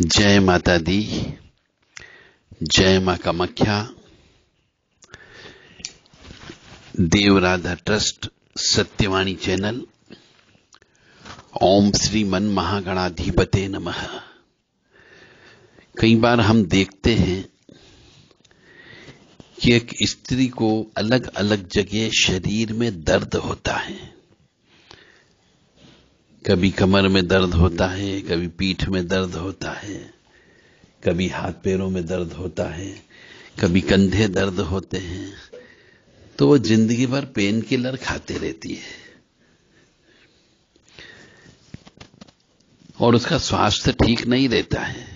जय माता दी जय मां का मख्या देवराधा ट्रस्ट सत्यवाणी चैनल ओम श्री मन महागणाधिपते नमः कई बार हम देखते हैं कि एक स्त्री को अलग अलग जगह शरीर में दर्द होता है कभी कमर में दर्द होता है कभी पीठ में दर्द होता है कभी हाथ पैरों में दर्द होता है कभी कंधे दर्द होते हैं तो वो जिंदगी भर पेन किलर खाते रहती है और उसका स्वास्थ्य ठीक नहीं रहता है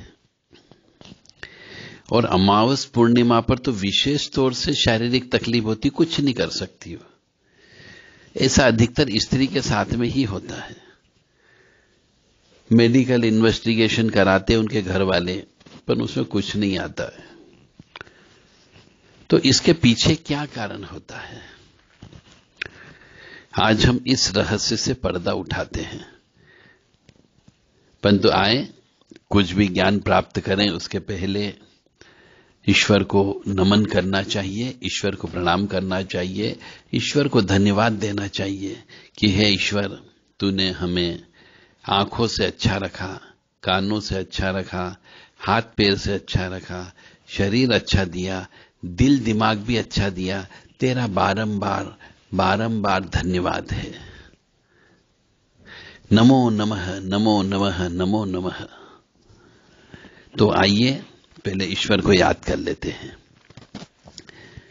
और अमावस पूर्णिमा पर तो विशेष तौर से शारीरिक तकलीफ होती कुछ नहीं कर सकती वो ऐसा अधिकतर स्त्री के साथ में ही होता है मेडिकल इन्वेस्टिगेशन कराते उनके घर वाले पर उसमें कुछ नहीं आता है तो इसके पीछे क्या कारण होता है आज हम इस रहस्य से पर्दा उठाते हैं परंतु आए कुछ भी ज्ञान प्राप्त करें उसके पहले ईश्वर को नमन करना चाहिए ईश्वर को प्रणाम करना चाहिए ईश्वर को धन्यवाद देना चाहिए कि हे ईश्वर तूने हमें आंखों से अच्छा रखा कानों से अच्छा रखा हाथ पैर से अच्छा रखा शरीर अच्छा दिया दिल दिमाग भी अच्छा दिया तेरा बारंबार बारंबार धन्यवाद है नमो नमः नमो नमः नमो नमः तो आइए पहले ईश्वर को याद कर लेते हैं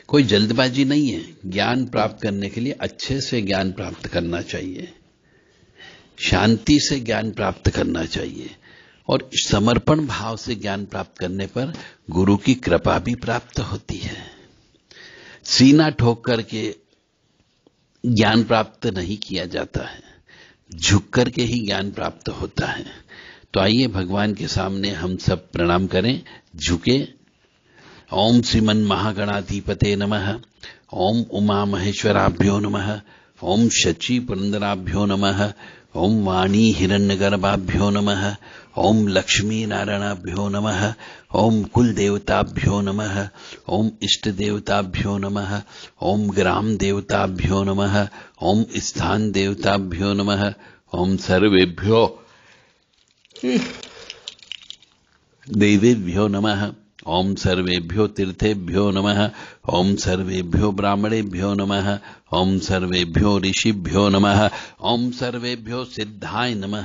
कोई जल्दबाजी नहीं है ज्ञान प्राप्त करने के लिए अच्छे से ज्ञान प्राप्त करना चाहिए शांति से ज्ञान प्राप्त करना चाहिए और समर्पण भाव से ज्ञान प्राप्त करने पर गुरु की कृपा भी प्राप्त होती है सीना ठोक करके ज्ञान प्राप्त नहीं किया जाता है झुक करके ही ज्ञान प्राप्त होता है तो आइए भगवान के सामने हम सब प्रणाम करें झुके ओम श्रीमन महागणाधिपते नमः ओम उमा महेश्वराभ्यो नमः ओम शचि पुरंदराभ्यो नमः ओं वाणी हिरण्यगर्भाभ्यो नम ओं लक्ष्मीनारायणाभ्यो नम ओं कुलदेवताभ्यो नम ओं इष्टदेवताभ्यो ग्राम देवताभ्यो ग्रामदेवताभ्यो ओं स्थान स्थानदेवताभ्यो नम ओं सर्वेभ्यो देवेभ्यो नम ओं सर्वेभ्यो तीर्थेभ्यो नम ओं सर्वेभ्यो ब्राह्मणेभ्यो नम ओम सर्वेभ्यो ऋषिभ्यो नम ओं सर्वेभ्यो सिद्धाय नम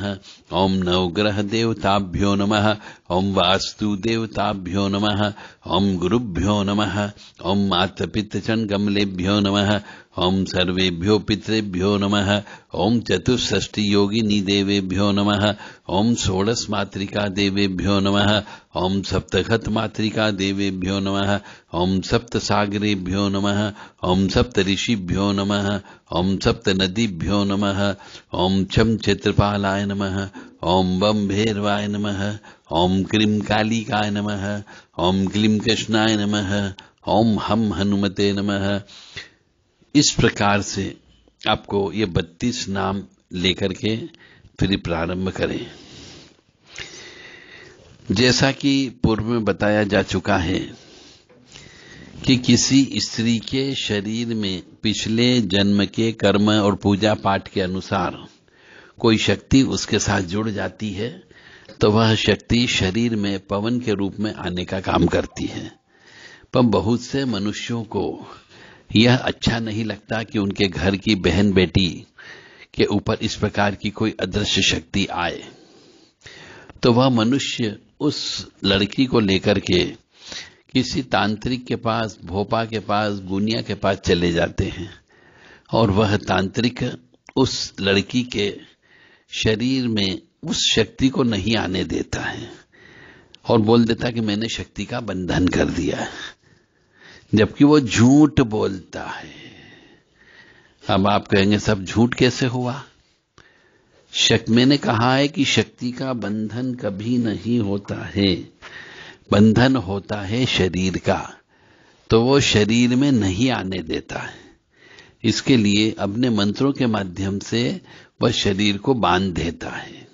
ओं नवग्रह देवताभ्यो नम ओं वास्तुदेवताभ्यो नम ओं गुरुभ्यो नम ओं मातपितचन गमलेभ्यो नमः ओम सर्वेभ्यो पितृभ्यो नम ओं चतुष्टिगिनी योगिनी देवेभ्यो नम ओं षोडश देवेभ्यो नम ओं सप्तमातृका देवेभ्यो नम ओम सप्त सागरेभ्यो नम ओम सप्त ऋषिभ्यो नम ओम सप्त नदीभ्यो नम ओम छम क्षेत्रपालाय नम ओम बम भेरवाय नम ओम क्रीम कालिकाय नम ओम क्लीम कृष्णाय नम ओम हम हनुमते नम इस प्रकार से आपको ये बत्तीस नाम लेकर के फिर प्रारंभ करें जैसा कि पूर्व में बताया जा चुका है कि किसी स्त्री के शरीर में पिछले जन्म के कर्म और पूजा पाठ के अनुसार कोई शक्ति उसके साथ जुड़ जाती है तो वह शक्ति शरीर में पवन के रूप में आने का काम करती है पर बहुत से मनुष्यों को यह अच्छा नहीं लगता कि उनके घर की बहन बेटी के ऊपर इस प्रकार की कोई अदृश्य शक्ति आए तो वह मनुष्य उस लड़की को लेकर के किसी तांत्रिक के पास भोपा के पास गुनिया के पास चले जाते हैं और वह तांत्रिक उस लड़की के शरीर में उस शक्ति को नहीं आने देता है और बोल देता कि मैंने शक्ति का बंधन कर दिया जबकि वो झूठ बोलता है अब आप कहेंगे सब झूठ कैसे हुआ शक मैंने कहा है कि शक्ति का बंधन कभी नहीं होता है बंधन होता है शरीर का तो वो शरीर में नहीं आने देता है इसके लिए अपने मंत्रों के माध्यम से वह शरीर को बांध देता है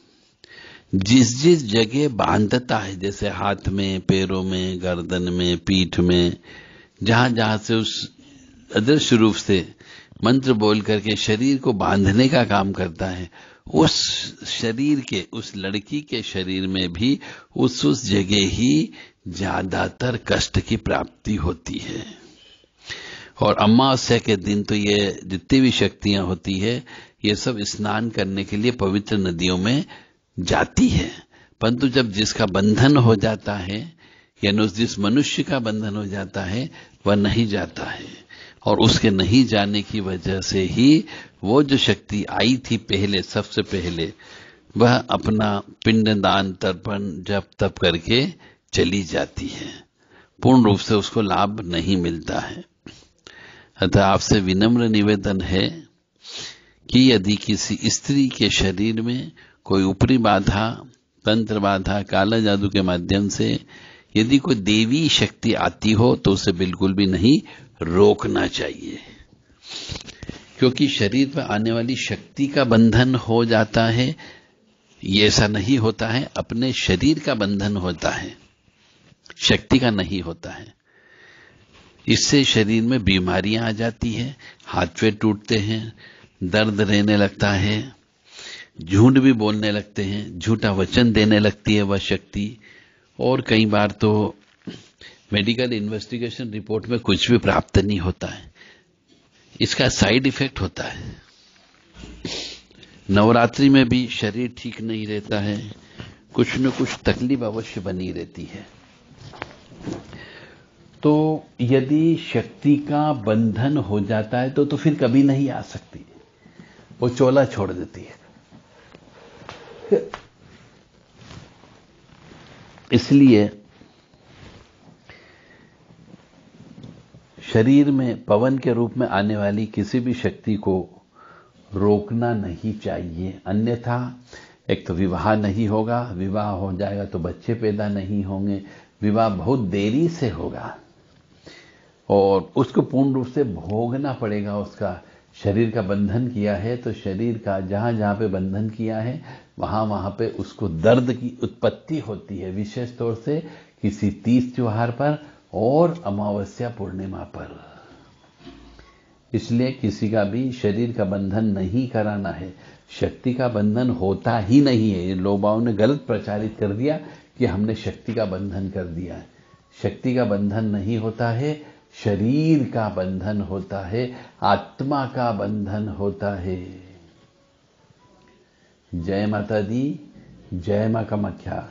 जिस जिस जगह बांधता है जैसे हाथ में पैरों में गर्दन में पीठ में जहां जहां से उस अदृश्य रूप से मंत्र बोल करके शरीर को बांधने का काम करता है उस शरीर के उस लड़की के शरीर में भी उस उस जगह ही ज्यादातर कष्ट की प्राप्ति होती है और अमावस्या के दिन तो ये जितनी भी शक्तियां होती है ये सब स्नान करने के लिए पवित्र नदियों में जाती है परंतु जब जिसका बंधन हो जाता है यानी जिस मनुष्य का बंधन हो जाता है वह नहीं जाता है और उसके नहीं जाने की वजह से ही वो जो शक्ति आई थी पहले सबसे पहले वह अपना पिंडदान तर्पण जब तप करके चली जाती है पूर्ण रूप से उसको लाभ नहीं मिलता है अतः आपसे विनम्र निवेदन है कि यदि किसी स्त्री के शरीर में कोई ऊपरी बाधा तंत्र बाधा काला जादू के माध्यम से यदि कोई देवी शक्ति आती हो तो उसे बिल्कुल भी नहीं रोकना चाहिए क्योंकि शरीर पर आने वाली शक्ति का बंधन हो जाता है ये ऐसा नहीं होता है अपने शरीर का बंधन होता है शक्ति का नहीं होता है इससे शरीर में बीमारियां आ जाती है हाथ पे टूटते हैं दर्द रहने लगता है झूठ भी बोलने लगते हैं झूठा वचन देने लगती है वह शक्ति और कई बार तो मेडिकल इन्वेस्टिगेशन रिपोर्ट में कुछ भी प्राप्त नहीं होता है इसका साइड इफेक्ट होता है नवरात्रि में भी शरीर ठीक नहीं रहता है कुछ न कुछ तकलीफ अवश्य बनी रहती है तो यदि शक्ति का बंधन हो जाता है तो तो फिर कभी नहीं आ सकती वो चोला छोड़ देती है इसलिए शरीर में पवन के रूप में आने वाली किसी भी शक्ति को रोकना नहीं चाहिए अन्यथा एक तो विवाह नहीं होगा विवाह हो जाएगा तो बच्चे पैदा नहीं होंगे विवाह बहुत देरी से होगा और उसको पूर्ण रूप से भोगना पड़ेगा उसका शरीर का बंधन किया है तो शरीर का जहां जहां पे बंधन किया है वहां वहां पे उसको दर्द की उत्पत्ति होती है विशेष तौर से किसी तीज त्योहार पर और अमावस्या पूर्णिमा पर इसलिए किसी का भी शरीर का बंधन नहीं कराना है शक्ति का बंधन होता ही नहीं है इन लोगों ने गलत प्रचारित कर दिया कि हमने शक्ति का बंधन कर दिया है शक्ति का बंधन नहीं होता है शरीर का बंधन होता है आत्मा का बंधन होता है जय माता दी जय मां मख्या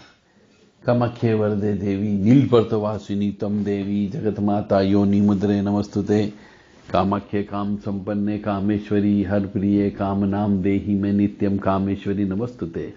वरदे देवी नीलपर्तवासिनी तम देवी जगत माता योनि मुद्रे नमस्तुते कामाख्य काम संपन्ने कामेश्वरी हर प्रिय काम नाम देही में नित्यम कामेश्वरी नमस्तुते